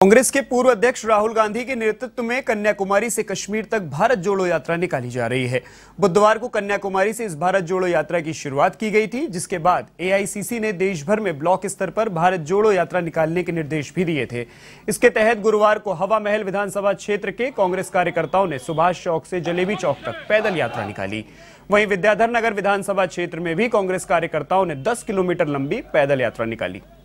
कांग्रेस के पूर्व अध्यक्ष राहुल गांधी के नेतृत्व में कन्याकुमारी से कश्मीर तक भारत जोड़ो यात्रा निकाली जा रही है बुधवार को कन्याकुमारी से इस भारत जोड़ो यात्रा की शुरुआत की गई थी जिसके बाद एआईसीसी ने देश भर में ब्लॉक स्तर पर भारत जोड़ो यात्रा निकालने के निर्देश भी दिए थे इसके तहत गुरुवार को हवा महल विधानसभा क्षेत्र के कांग्रेस कार्यकर्ताओं ने सुभाष चौक से जलेबी चौक तक पैदल यात्रा निकाली वहीं विद्याधर नगर विधानसभा क्षेत्र में भी कांग्रेस कार्यकर्ताओं ने दस किलोमीटर लंबी पैदल यात्रा निकाली